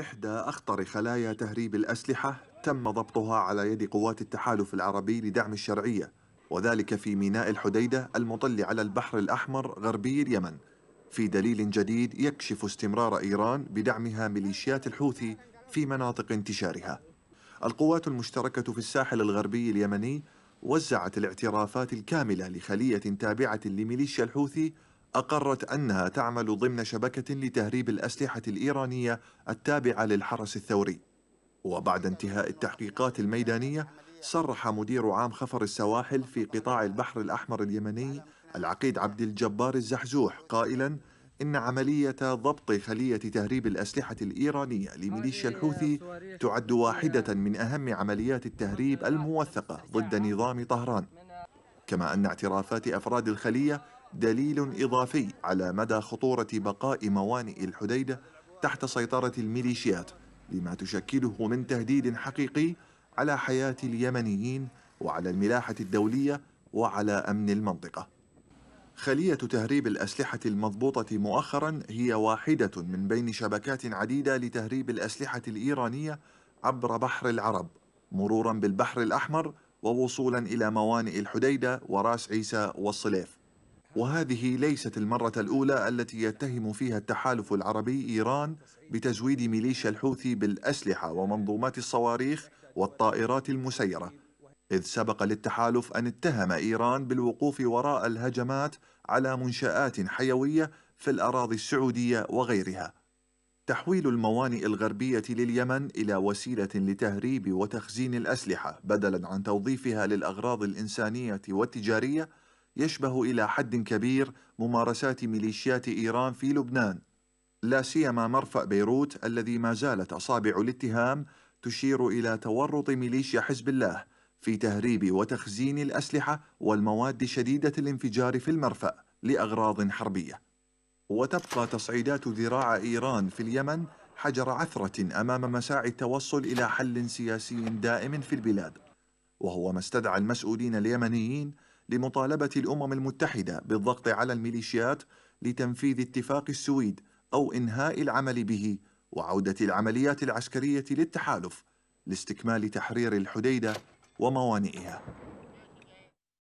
إحدى أخطر خلايا تهريب الأسلحة تم ضبطها على يد قوات التحالف العربي لدعم الشرعية وذلك في ميناء الحديدة المطل على البحر الأحمر غربي اليمن في دليل جديد يكشف استمرار إيران بدعمها ميليشيات الحوثي في مناطق انتشارها القوات المشتركة في الساحل الغربي اليمني وزعت الاعترافات الكاملة لخلية تابعة لميليشيا الحوثي أقرت أنها تعمل ضمن شبكة لتهريب الأسلحة الإيرانية التابعة للحرس الثوري وبعد انتهاء التحقيقات الميدانية صرح مدير عام خفر السواحل في قطاع البحر الأحمر اليمني العقيد عبد الجبار الزحزوح قائلا إن عملية ضبط خلية تهريب الأسلحة الإيرانية لميليشيا الحوثي تعد واحدة من أهم عمليات التهريب الموثقة ضد نظام طهران كما أن اعترافات أفراد الخلية دليل إضافي على مدى خطورة بقاء موانئ الحديدة تحت سيطرة الميليشيات لما تشكله من تهديد حقيقي على حياة اليمنيين وعلى الملاحة الدولية وعلى أمن المنطقة خلية تهريب الأسلحة المضبوطة مؤخرا هي واحدة من بين شبكات عديدة لتهريب الأسلحة الإيرانية عبر بحر العرب مرورا بالبحر الأحمر ووصولا إلى موانئ الحديدة وراس عيسى والصليف وهذه ليست المرة الأولى التي يتهم فيها التحالف العربي إيران بتزويد ميليشيا الحوثي بالأسلحة ومنظومات الصواريخ والطائرات المسيرة إذ سبق للتحالف أن اتهم إيران بالوقوف وراء الهجمات على منشآت حيوية في الأراضي السعودية وغيرها تحويل الموانئ الغربية لليمن إلى وسيلة لتهريب وتخزين الأسلحة بدلا عن توظيفها للأغراض الإنسانية والتجارية يشبه إلى حد كبير ممارسات ميليشيات إيران في لبنان لا سيما مرفأ بيروت الذي ما زالت أصابع الاتهام تشير إلى تورط ميليشيا حزب الله في تهريب وتخزين الأسلحة والمواد شديدة الانفجار في المرفأ لأغراض حربية وتبقى تصعيدات ذراع إيران في اليمن حجر عثرة أمام مساعي التوصل إلى حل سياسي دائم في البلاد وهو ما استدعى المسؤولين اليمنيين لمطالبة الأمم المتحدة بالضغط على الميليشيات لتنفيذ اتفاق السويد أو إنهاء العمل به وعودة العمليات العسكرية للتحالف لاستكمال تحرير الحديدة وموانئها